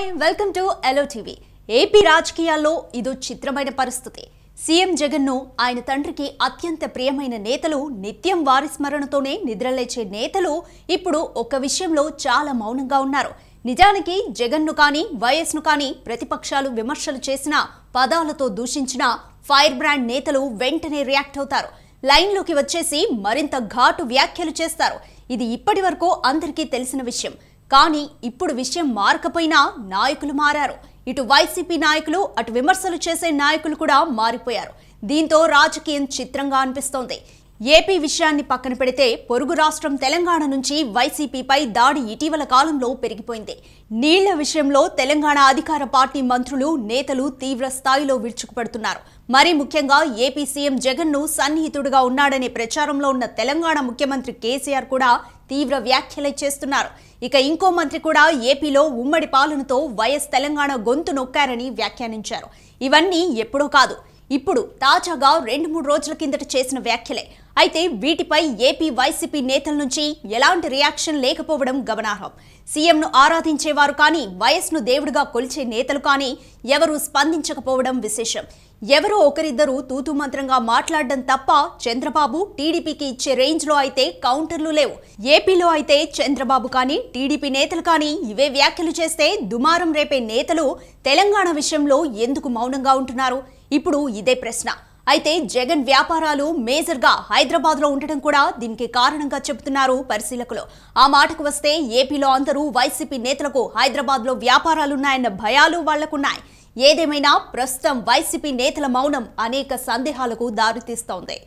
hi welcome to ఎలో TV AP రాజకీయాల్లో ఇదో చిత్రమైన పరిస్థితి సీఎం జగన్ను ఆయన తండ్రికి అత్యంత ప్రియమైన నేతలు నిత్యం వారి స్మరణతోనే నిద్రలేచే నేతలు ఇప్పుడు ఒక విషయంలో చాలా మౌనంగా ఉన్నారు నిజానికి జగన్ను కానీ వైఎస్ను కానీ ప్రతిపక్షాలు విమర్శలు చేసిన పదాలతో దూషించిన ఫైర్ బ్రాండ్ నేతలు వెంటనే రియాక్ట్ అవుతారు లైన్లోకి వచ్చేసి మరింత ఘాటు వ్యాఖ్యలు చేస్తారు ఇది ఇప్పటి వరకు అందరికీ తెలిసిన విషయం కానీ ఇప్పుడు విషయం మారకపోయినా నాయకులు మారారు ఇటు వైసీపీ నాయకులు అటు విమర్శలు చేసే నాయకులు కూడా మారిపోయారు దీంతో రాజకీయం చిత్రంగా అనిపిస్తోంది ఏపీ విషయాన్ని పక్కన పెడితే పొరుగు రాష్ట్రం తెలంగాణ నుంచి వైసీపీపై దాడి ఇటీవల కాలంలో పెరిగిపోయింది నీళ్ల విషయంలో తెలంగాణ అధికార పార్టీ మంత్రులు నేతలు తీవ్ర స్థాయిలో విరుచుకుపడుతున్నారు మరీ ముఖ్యంగా ఏపీ సీఎం జగన్ను సన్నిహితుడుగా ఉన్నాడనే ప్రచారంలో ఉన్న తెలంగాణ ముఖ్యమంత్రి కేసీఆర్ కూడా తీవ్ర వ్యాఖ్యలే చేస్తున్నారు ఇక ఇంకో మంత్రి కూడా ఏపీలో ఉమ్మడి పాలనతో వైఎస్ తెలంగాణ గొంతు నొక్కారని వ్యాఖ్యానించారు ఇవన్నీ ఎప్పుడో కాదు ఇప్పుడు తాజాగా రెండు మూడు రోజుల కిందట చేసిన వ్యాఖ్యలే అయితే వీటిపై ఏపీ వైసీపీ నేతల నుంచి ఎలాంటి రియాక్షన్ లేకపోవడం గమనార్హం సీఎంను ఆరాధించేవారు కానీ వయస్సును దేవుడిగా కొలిచే నేతలు కానీ ఎవరూ స్పందించకపోవడం విశేషం ఎవరో ఒకరిద్దరు తూతు మంత్రంగా మాట్లాడడం తప్ప చంద్రబాబు టీడీపీకి ఇచ్చే రేంజ్లో అయితే కౌంటర్లు లేవు ఏపీలో అయితే చంద్రబాబు కానీ టీడీపీ నేతలు కానీ ఇవే వ్యాఖ్యలు చేస్తే దుమారం రేపే నేతలు తెలంగాణ విషయంలో ఎందుకు మౌనంగా ఉంటున్నారు ఇప్పుడు ఇదే ప్రశ్న అయితే జగన్ వ్యాపారాలు మేజర్గా హైదరాబాద్లో ఉండటం కూడా దీనికి కారణంగా చెబుతున్నారు పరిశీలకులు ఆ మాటకు వస్తే ఏపీలో అందరూ వైసీపీ నేతలకు హైదరాబాద్లో వ్యాపారాలున్నాయన్న భయాలు వాళ్లకున్నాయి ఏదేమైనా ప్రస్తుతం వైసీపీ నేతల మౌనం అనేక సందేహాలకు దారితీస్తోంది